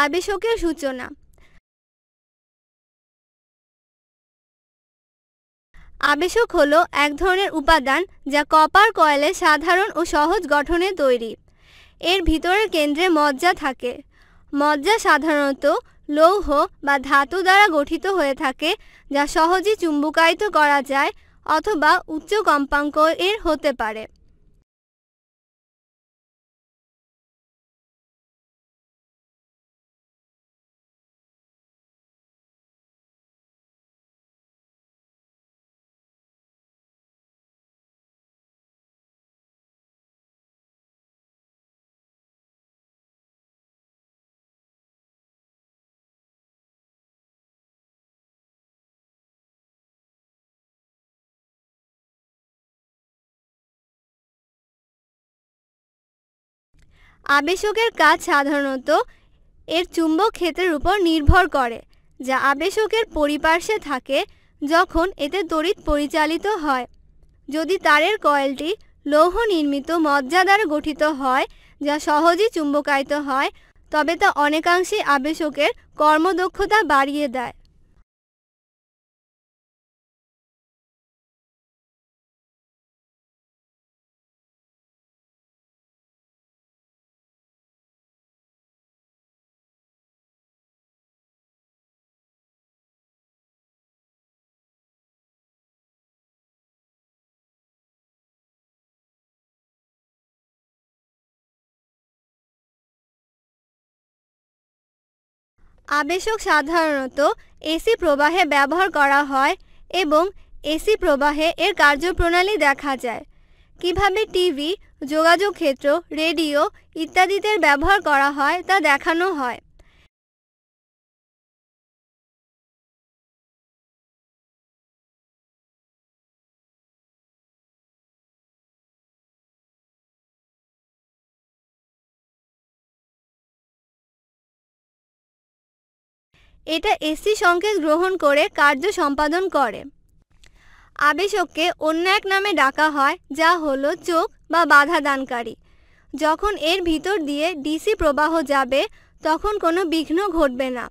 আবেশকের সূচনা আবেশক হলো এক ধরনের উপাদান যা কপার কয়েলের সাধারণ ও সহজ গঠনে তৈরি এর ভিতরের কেন্দ্রে মজ্জা থাকে মজ্জা সাধারণত লৌহ বা ধাতু দ্বারা গঠিত হয়ে থাকে যা সহজে চুম্বকায়িত করা যায় অথবা উচ্চ কম্পাঙ্ক এর হতে পারে আবেশকের কাজ সাধারণত এর চুম্বক ক্ষেত্রের উপর নির্ভর করে যা আবেশকের পরিপার্শ্বে থাকে যখন এতে তড়িৎ পরিচালিত হয় যদি তারের কয়েলটি লৌহ নির্মিত মজ্জা দ্বারা গঠিত হয় যা সহজেই চুম্বকায়িত হয় তবে তা অনেকাংশে আবেশকের কর্মদক্ষতা বাড়িয়ে দেয় আবেশক সাধারণত এসি প্রবাহে ব্যবহার করা হয় এবং এসি প্রবাহে এর কার্যপ্রণালী দেখা যায় কিভাবে টিভি যোগাযোগ ক্ষেত্র রেডিও ইত্যাদিতে ব্যবহার করা হয় তা দেখানো হয় এটা এসি সংকেত গ্রহণ করে কার্য সম্পাদন করে আবেশককে অন্য এক নামে ডাকা হয় যা হলো চোখ বা বাধা দানকারী যখন এর ভিতর দিয়ে ডিসি প্রবাহ যাবে তখন কোনো বিঘ্ন ঘটবে না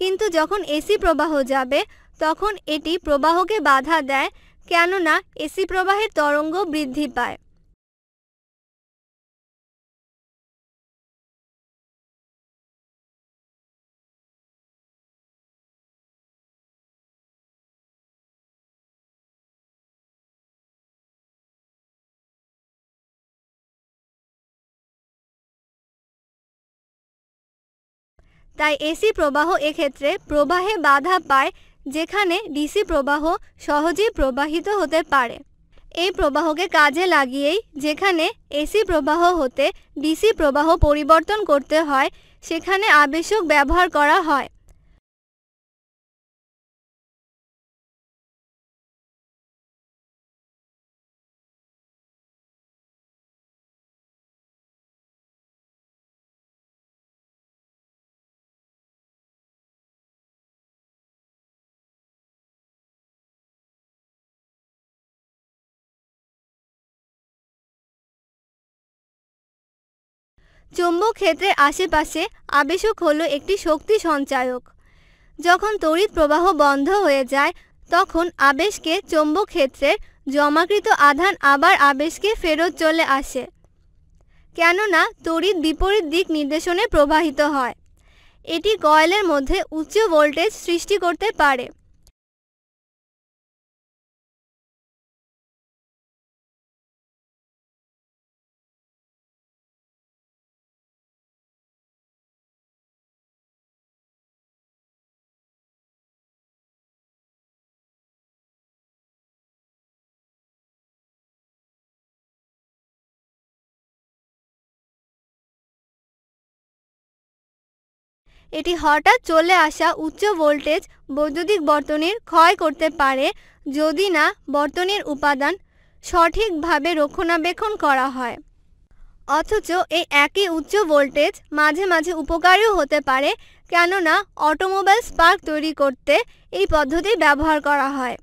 কিন্তু যখন এসি প্রবাহ যাবে তখন এটি প্রবাহকে বাধা দেয় কেননা এসি প্রবাহের তরঙ্গ বৃদ্ধি পায় তাই এসি প্রবাহ এক্ষেত্রে প্রবাহে বাধা পায় যেখানে ডিসি প্রবাহ সহজেই প্রবাহিত হতে পারে এই প্রবাহকে কাজে লাগিয়েই যেখানে এসি প্রবাহ হতে ডিসি প্রবাহ পরিবর্তন করতে হয় সেখানে আবেশক ব্যবহার করা হয় চৌম্বক ক্ষেত্রের আশেপাশে আবেশক হলো একটি শক্তি সঞ্চায়ক যখন তড়িৎ প্রবাহ বন্ধ হয়ে যায় তখন আবেশকে চৌম্বক ক্ষেত্রের জমাকৃত আধান আবার আবেশকে ফেরত চলে আসে কেননা তড়িৎ বিপরীত দিক নির্দেশনে প্রবাহিত হয় এটি কয়েলের মধ্যে উচ্চ ভোল্টেজ সৃষ্টি করতে পারে এটি হঠাৎ চলে আসা উচ্চ ভোল্টেজ বৈদ্যুতিক বর্তনীর ক্ষয় করতে পারে যদি না বর্তনীর উপাদান সঠিকভাবে রক্ষণাবেক্ষণ করা হয় অথচ এই একই উচ্চ ভোল্টেজ মাঝে মাঝে উপকারীও হতে পারে কেননা অটোমোবাইল স্পার্ক তৈরি করতে এই পদ্ধতি ব্যবহার করা হয়